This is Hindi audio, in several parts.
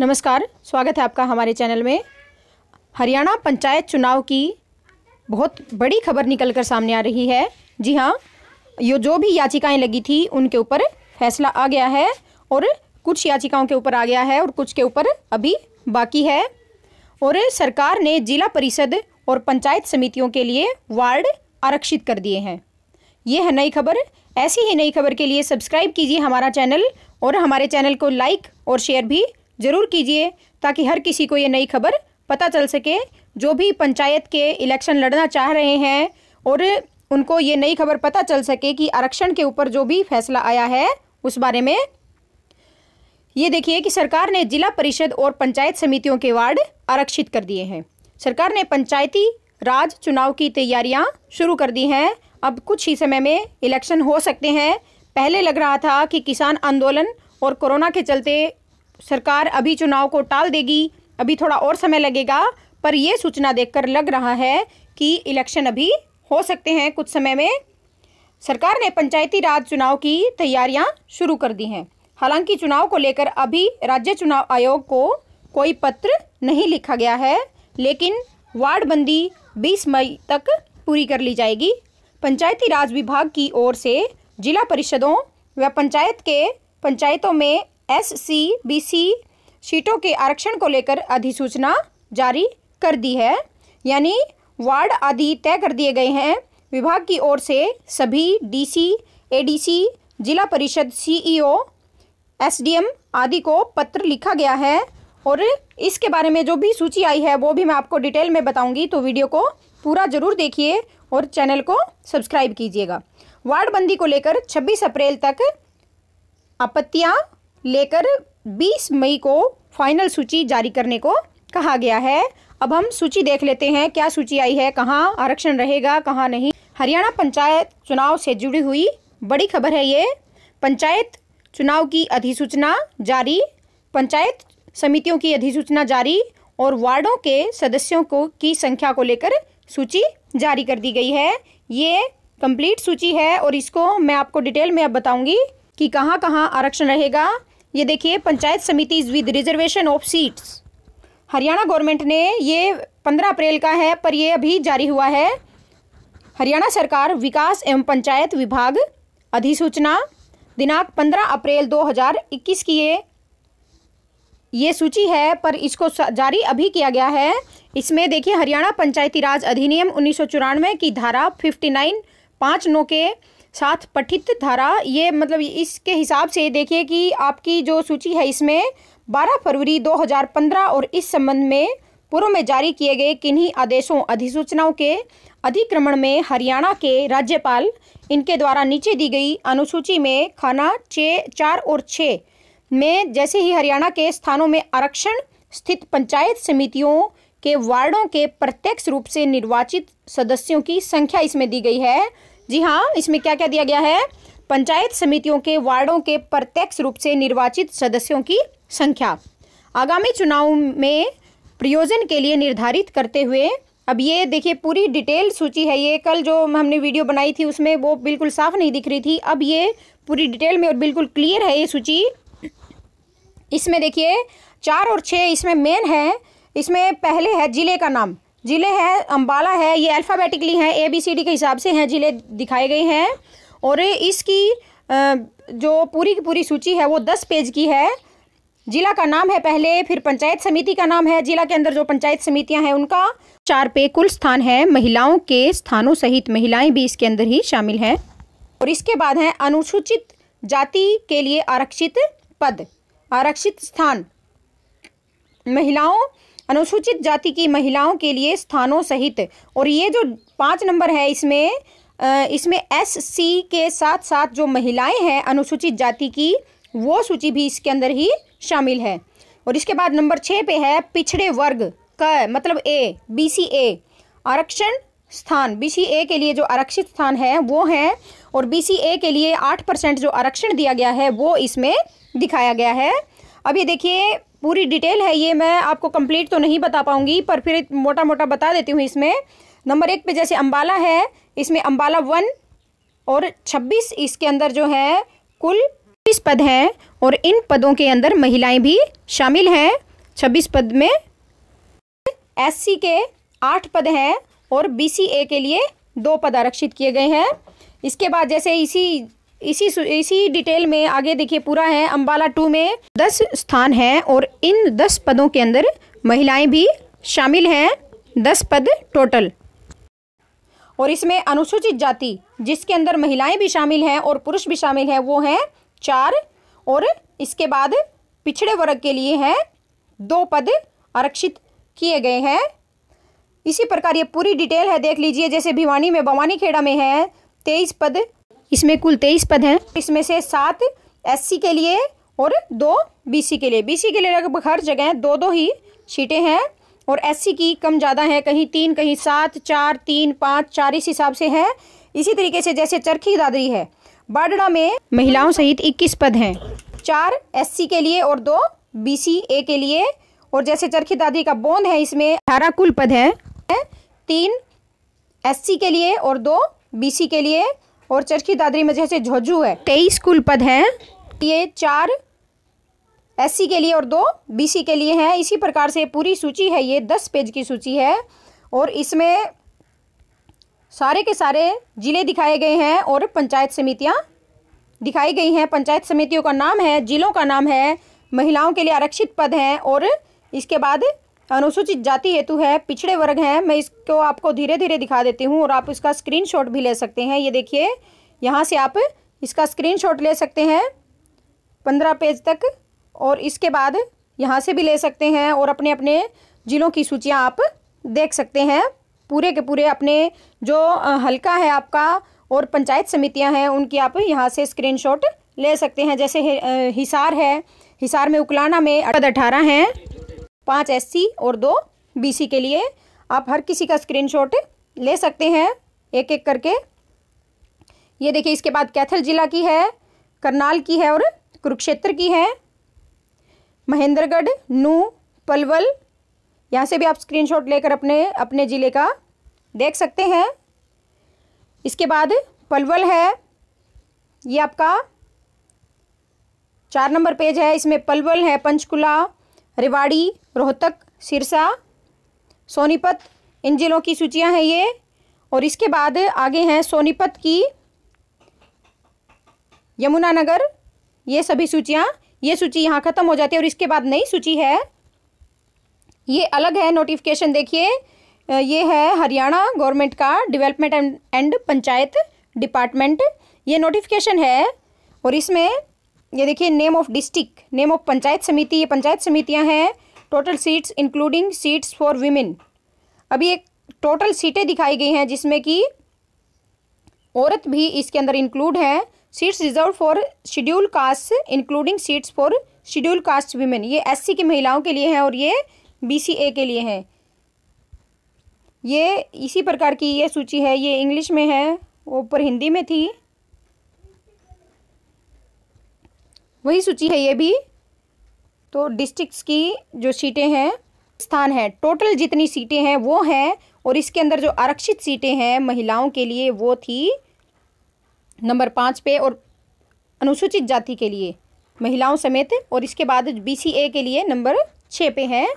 नमस्कार स्वागत है आपका हमारे चैनल में हरियाणा पंचायत चुनाव की बहुत बड़ी खबर निकल कर सामने आ रही है जी हाँ ये जो भी याचिकाएं लगी थी उनके ऊपर फैसला आ गया है और कुछ याचिकाओं के ऊपर आ गया है और कुछ के ऊपर अभी बाकी है और सरकार ने जिला परिषद और पंचायत समितियों के लिए वार्ड आरक्षित कर दिए हैं ये है नई खबर ऐसी ही नई खबर के लिए सब्सक्राइब कीजिए हमारा चैनल और हमारे चैनल को लाइक और शेयर भी ज़रूर कीजिए ताकि हर किसी को ये नई खबर पता चल सके जो भी पंचायत के इलेक्शन लड़ना चाह रहे हैं और उनको ये नई खबर पता चल सके कि आरक्षण के ऊपर जो भी फैसला आया है उस बारे में ये देखिए कि सरकार ने जिला परिषद और पंचायत समितियों के वार्ड आरक्षित कर दिए हैं सरकार ने पंचायती राज चुनाव की तैयारियां शुरू कर दी हैं अब कुछ ही समय में इलेक्शन हो सकते हैं पहले लग रहा था कि किसान आंदोलन और कोरोना के चलते सरकार अभी चुनाव को टाल देगी अभी थोड़ा और समय लगेगा पर यह सूचना देखकर लग रहा है कि इलेक्शन अभी हो सकते हैं कुछ समय में सरकार ने पंचायती राज चुनाव की तैयारियां शुरू कर दी हैं हालांकि चुनाव को लेकर अभी राज्य चुनाव आयोग को कोई पत्र नहीं लिखा गया है लेकिन वार्डबंदी 20 मई तक पूरी कर ली जाएगी पंचायती राज विभाग की ओर से जिला परिषदों व पंचायत के पंचायतों में एस सी बी सी सीटों के आरक्षण को लेकर अधिसूचना जारी कर दी है यानी वार्ड आदि तय कर दिए गए हैं विभाग की ओर से सभी डीसी एडीसी जिला परिषद सीईओ एसडीएम e आदि को पत्र लिखा गया है और इसके बारे में जो भी सूची आई है वो भी मैं आपको डिटेल में बताऊंगी तो वीडियो को पूरा ज़रूर देखिए और चैनल को सब्सक्राइब कीजिएगा वार्डबंदी को लेकर 26 अप्रैल तक आपत्तियां लेकर 20 मई को फाइनल सूची जारी करने को कहा गया है अब हम सूची देख लेते हैं क्या सूची आई है कहाँ आरक्षण रहेगा कहाँ नहीं हरियाणा पंचायत चुनाव से जुड़ी हुई बड़ी खबर है ये पंचायत चुनाव की अधिसूचना जारी पंचायत समितियों की अधिसूचना जारी और वार्डों के सदस्यों को की संख्या को लेकर सूची जारी कर दी गई है ये कंप्लीट सूची है और इसको मैं आपको डिटेल में अब बताऊंगी कि कहाँ कहाँ आरक्षण रहेगा ये देखिए panchayat samiti with reservation of seats Haryana government ने ये पंद्रह अप्रैल का है पर यह अभी जारी हुआ है हरियाणा सरकार विकास एवं पंचायत विभाग अधिसूचना दिनांक पंद्रह अप्रैल दो हजार इक्कीस की ये ये सूची है पर इसको जारी अभी किया गया है इसमें देखिए हरियाणा पंचायती राज अधिनियम उन्नीस की धारा फिफ्टी नाइन पाँच नौ के साथ पठित धारा ये मतलब इसके हिसाब से देखिए कि आपकी जो सूची है इसमें 12 फरवरी 2015 और इस संबंध में पूर्व में जारी किए गए किन्हीं आदेशों अधिसूचनाओं के अधिक्रमण में हरियाणा के राज्यपाल इनके द्वारा नीचे दी गई अनुसूची में खाना छः चार और छः में जैसे ही हरियाणा के स्थानों में आरक्षण स्थित पंचायत समितियों के वार्डों के प्रत्यक्ष रूप से निर्वाचित सदस्यों की संख्या इसमें दी गई है जी हाँ इसमें क्या क्या दिया गया है पंचायत समितियों के वार्डों के प्रत्यक्ष रूप से निर्वाचित सदस्यों की संख्या आगामी चुनाव में प्रयोजन के लिए निर्धारित करते हुए अब ये देखिए पूरी डिटेल सूची है ये कल जो हमने वीडियो बनाई थी उसमें वो बिल्कुल साफ नहीं दिख रही थी अब ये पूरी डिटेल में और बिल्कुल क्लियर है ये सूची इसमें देखिए चार और छः इसमें मेन है इसमें पहले है ज़िले का नाम ज़िले हैं अम्बाला है ये अल्फ़ाबेटिकली हैं ए बी सी डी के हिसाब से हैं ज़िले दिखाए गए हैं और इसकी जो पूरी की पूरी सूची है वो दस पेज की है जिला का नाम है पहले फिर पंचायत समिति का नाम है जिला के अंदर जो पंचायत समितियां हैं उनका चार पे कुल स्थान है महिलाओं के स्थानों सहित महिलाएं भी इसके अंदर ही शामिल हैं और इसके बाद है अनुसूचित जाति के लिए आरक्षित पद आरक्षित स्थान महिलाओं अनुसूचित जाति की महिलाओं के लिए स्थानों सहित और ये जो पाँच नंबर है इसमें इसमें एस सी के साथ साथ जो महिलाएं हैं अनुसूचित जाति की वो सूची भी इसके अंदर ही शामिल है और इसके बाद नंबर छः पे है पिछड़े वर्ग क मतलब ए बी सी ए आरक्षण स्थान बी सी ए के लिए जो आरक्षित स्थान है वो है और बी सी ए के लिए आठ परसेंट जो आरक्षण दिया गया है वो इसमें दिखाया गया है अब ये देखिए पूरी डिटेल है ये मैं आपको कंप्लीट तो नहीं बता पाऊँगी पर फिर मोटा मोटा बता देती हूँ इसमें नंबर एक पे जैसे अम्बाला है इसमें अम्बाला वन और छब्बीस इसके अंदर जो है कुल छब्बीस पद हैं और इन पदों के अंदर महिलाएं भी शामिल हैं छब्बीस पद में एस के आठ पद हैं और बी के लिए दो पद आरक्षित किए गए हैं इसके बाद जैसे इसी इसी इसी डिटेल में आगे देखिए पूरा है अम्बाला टू में दस स्थान हैं और इन दस पदों के अंदर महिलाएं भी शामिल हैं दस पद टोटल और इसमें अनुसूचित जाति जिसके अंदर महिलाएं भी शामिल हैं और पुरुष भी शामिल हैं वो हैं चार और इसके बाद पिछड़े वर्ग के लिए हैं दो पद आरक्षित किए गए हैं इसी प्रकार ये पूरी डिटेल है देख लीजिए जैसे भिवानी में भवानी खेड़ा में है तेईस पद इसमें कुल तेईस पद हैं इसमें से सात एससी के लिए और दो बीसी के लिए बीसी के लिए लगभग हर जगह दो दो ही सीटें हैं और एससी की कम ज़्यादा है कहीं तीन कहीं सात चार तीन पाँच चार इस हिसाब से है इसी तरीके से जैसे चरखी दादरी है बाडड़ा में महिलाओं सहित इक्कीस पद हैं चार एस के लिए और दो सी ए के लिए और जैसे चरखी दादरी का बोंद है इसमें अठारह कुल पद हैं तीन एससी के लिए और दो बीसी के लिए और चरखी दादरी में जैसे झोजू है तेईस कुल पद हैं ये चार एस के लिए और दो बीसी के लिए हैं इसी प्रकार से पूरी सूची है ये दस पेज की सूची है और इसमें सारे के सारे ज़िले दिखाए गए हैं और पंचायत समितियाँ दिखाई गई हैं पंचायत समितियों का नाम है ज़िलों का नाम है महिलाओं के लिए आरक्षित पद हैं और इसके बाद अनुसूचित जाति हेतु है पिछड़े वर्ग हैं मैं इसको आपको धीरे धीरे दिखा देती हूँ और आप इसका स्क्रीनशॉट भी ले सकते हैं ये देखिए यहाँ से आप इसका स्क्रीनशॉट ले सकते हैं पंद्रह पेज तक और इसके बाद यहाँ से भी ले सकते हैं और अपने अपने ज़िलों की सूचियाँ आप देख सकते हैं पूरे के पूरे अपने जो हल्का है आपका और पंचायत समितियाँ हैं उनकी आप यहाँ से स्क्रीनशॉट ले सकते हैं जैसे हिसार है हिसार में उकलाना में अठारह हैं पाँच एस और दो बी के लिए आप हर किसी का स्क्रीनशॉट ले सकते हैं एक एक करके ये देखिए इसके बाद कैथल जिला की है करनाल की है और कुरुक्षेत्र की है महेंद्रगढ़ नू पलवल यहाँ से भी आप स्क्रीनशॉट लेकर अपने अपने ज़िले का देख सकते हैं इसके बाद पलवल है ये आपका चार नंबर पेज है इसमें पलवल है पंचकुला रेवाड़ी रोहतक सिरसा सोनीपत इन ज़िलों की सूचियाँ हैं ये और इसके बाद आगे हैं सोनीपत की यमुनानगर ये सभी सूचियाँ ये सूची यहाँ ख़त्म हो जाती है और इसके बाद नई सूची है ये अलग है नोटिफिकेशन देखिए ये है हरियाणा गवर्नमेंट का डेवलपमेंट एंड पंचायत डिपार्टमेंट ये नोटिफिकेशन है और इसमें ये देखिए name of district name of panchayat samiti ये पंचायत समितियाँ हैं total seats including seats for women अभी एक टोटल सीटें दिखाई गई हैं जिसमें कि औरत भी इसके अंदर इंक्लूड है seats reserve for schedule caste including seats for schedule caste women ये एस की महिलाओं के लिए हैं और ये बी के लिए हैं ये इसी प्रकार की ये सूची है ये इंग्लिश में है ऊपर हिंदी में थी वही सूची है ये भी तो डिस्ट्रिक्ट्स की जो सीटें हैं स्थान है टोटल जितनी सीटें हैं वो हैं और इसके अंदर जो आरक्षित सीटें हैं महिलाओं के लिए वो थी नंबर पाँच पे और अनुसूचित जाति के लिए महिलाओं समेत और इसके बाद बी के लिए नंबर छः पे हैं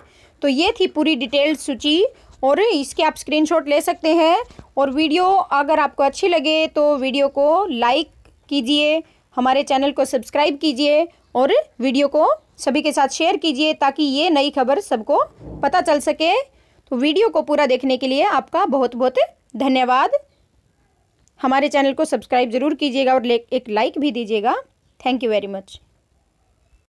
तो ये थी पूरी डिटेल सूची और इसके आप स्क्रीनशॉट ले सकते हैं और वीडियो अगर आपको अच्छी लगे तो वीडियो को लाइक कीजिए हमारे चैनल को सब्सक्राइब कीजिए और वीडियो को सभी के साथ शेयर कीजिए ताकि ये नई खबर सबको पता चल सके तो वीडियो को पूरा देखने के लिए आपका बहुत बहुत धन्यवाद हमारे चैनल को सब्सक्राइब ज़रूर कीजिएगा और एक लाइक भी दीजिएगा थैंक यू वेरी मच